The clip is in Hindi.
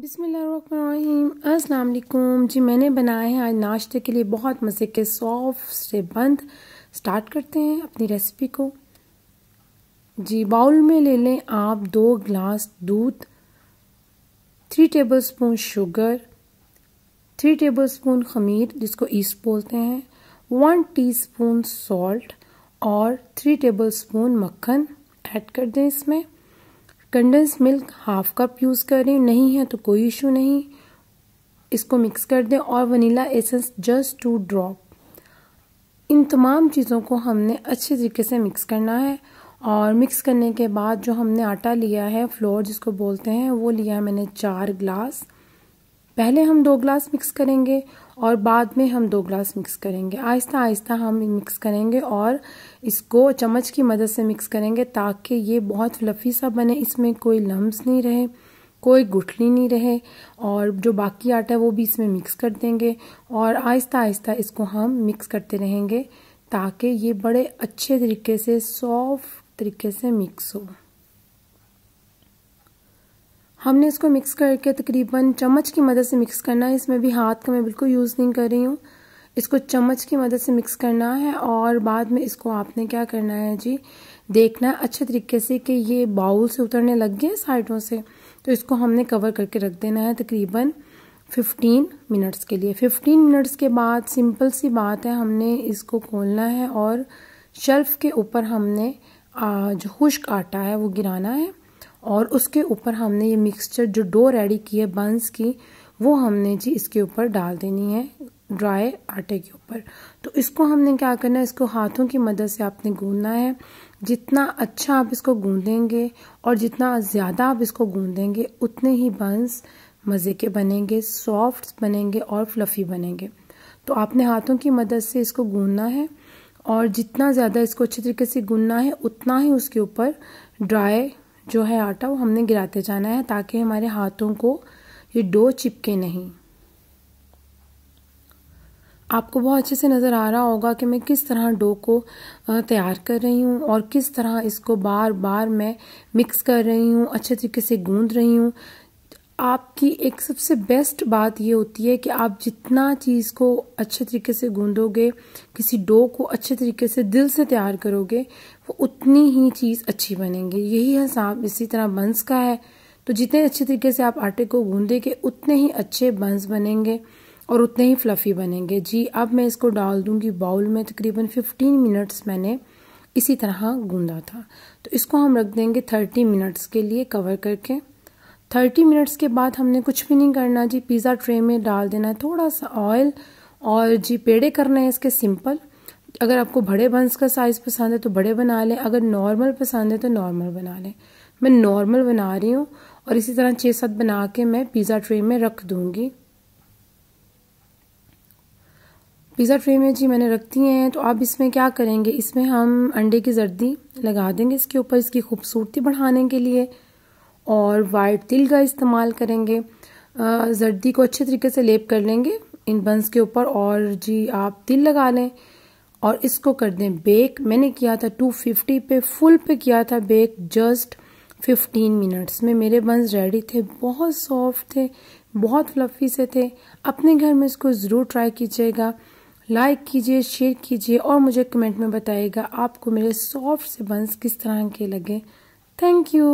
बिसमीम अस्सलाम जी मैंने बनाए हैं आज नाश्ते के लिए बहुत मज़े के सॉफ्ट से बंद स्टार्ट करते हैं अपनी रेसिपी को जी बाउल में ले लें आप दो ग्लास दूध three tablespoon sugar three tablespoon खमीर जिसको ईस्ट बोलते हैं वन टीस्पून सॉल्ट और थ्री टेबलस्पून मक्खन ऐड कर दें इसमें condense milk half cup use कर हूँ नहीं है तो कोई इशू नहीं इसको मिक्स कर दें और vanilla essence just two drop इन तमाम चीज़ों को हमने अच्छे तरीके से मिक्स करना है और मिक्स करने के बाद जो हमने आटा लिया है फ्लोर जिसको बोलते हैं वो लिया है मैंने चार ग्लास पहले हम दो ग्लास मिक्स करेंगे और बाद में हम दो ग्लास मिक्स करेंगे आहिस्ता आहिस्ता हम मिक्स करेंगे और इसको चम्मच की मदद से मिक्स करेंगे ताकि ये बहुत फ्लफ़ी सा बने इसमें कोई लम्स नहीं रहे कोई गुठली नहीं रहे और जो बाकी आटा है वो भी इसमें मिक्स कर देंगे और आहिस्ता आहिस्ता इसको हम मिक्स करते रहेंगे ताकि ये बड़े अच्छे तरीके से सॉफ्ट तरीके से मिक्स हो हमने इसको मिक्स करके तकरीबन चम्मच की मदद से मिक्स करना है इसमें भी हाथ का मैं बिल्कुल यूज़ नहीं कर रही हूँ इसको चम्मच की मदद से मिक्स करना है और बाद में इसको आपने क्या करना है जी देखना है अच्छे तरीके से कि ये बाउल से उतरने लग गए साइडों से तो इसको हमने कवर करके रख देना है तकरीबन 15 मिनट्स के लिए 15 मिनट्स के बाद सिंपल सी बात है हमने इसको खोलना है और शेल्फ़ के ऊपर हमने जो खुश्क आटा है वो गिराना है और उसके ऊपर हमने ये मिक्सचर जो डो रेडी की है बंस की वो हमने जी इसके ऊपर डाल देनी है ड्राई आटे के ऊपर तो इसको हमने क्या करना है इसको हाथों की मदद से आपने गूंदना है जितना अच्छा आप इसको गूंदेंगे और जितना ज़्यादा आप इसको गूंदेंगे उतने ही बंस मज़े के बनेंगे सॉफ्ट बनेंगे और फ्लफ़ी बनेंगे तो आपने हाथों की मदद से इसको गूंदना है और जितना ज़्यादा इसको अच्छे तरीके से गूंदना है उतना ही उसके ऊपर ड्राई जो है आटा वो हमने गिराते जाना है ताकि हमारे हाथों को ये डो चिपके नहीं आपको बहुत अच्छे से नज़र आ रहा होगा कि मैं किस तरह डो को तैयार कर रही हूँ और किस तरह इसको बार बार मैं मिक्स कर रही हूँ अच्छे तरीके से गूंद रही हूँ आपकी एक सबसे बेस्ट बात ये होती है कि आप जितना चीज़ को अच्छे तरीके से गूंदोगे किसी डो को अच्छे तरीके से दिल से तैयार करोगे वो उतनी ही चीज़ अच्छी बनेंगी यही हिसाब इसी तरह बंस का है तो जितने अच्छे तरीके से आप आटे को गूंदेंगे उतने ही अच्छे बंस बनेंगे और उतने ही फ्लफ़ी बनेंगे जी अब मैं इसको डाल दूंगी बाउल में तकरीबन 15 मिनट्स मैंने इसी तरह गूंदा था तो इसको हम रख देंगे 30 मिनट्स के लिए कवर करके थर्टी मिनट्स के बाद हमने कुछ भी नहीं करना जी पिज़्ज़ा ट्रे में डाल देना है थोड़ा सा ऑयल और जी पेड़े करने हैं इसके सिंपल अगर आपको बड़े बंस का साइज़ पसंद है तो बड़े बना लें अगर नॉर्मल पसंद है तो नॉर्मल बना लें मैं नॉर्मल बना रही हूँ और इसी तरह छः सात बना के मैं पिज़्ज़ा ट्रे में रख दूँगी पिज़्ज़ा ट्रे में जी मैंने रख दिए हैं तो आप इसमें क्या करेंगे इसमें हम अंडे की जर्दी लगा देंगे इसके ऊपर इसकी खूबसूरती बढ़ाने के लिए और वाइट तिल का इस्तेमाल करेंगे जर्दी को अच्छे तरीके से लेप कर लेंगे इन बंस के ऊपर और जी आप तिल लगा लें और इसको कर दें बेक मैंने किया था 250 पे फुल पे किया था बेक जस्ट 15 मिनट्स में मेरे बंस रेडी थे बहुत सॉफ्ट थे बहुत फ्लफ़ी से थे अपने घर में इसको ज़रूर ट्राई कीजिएगा लाइक कीजिए शेयर कीजिए और मुझे कमेंट में बताइएगा आपको मेरे सॉफ्ट से बंस किस तरह के लगे थैंक यू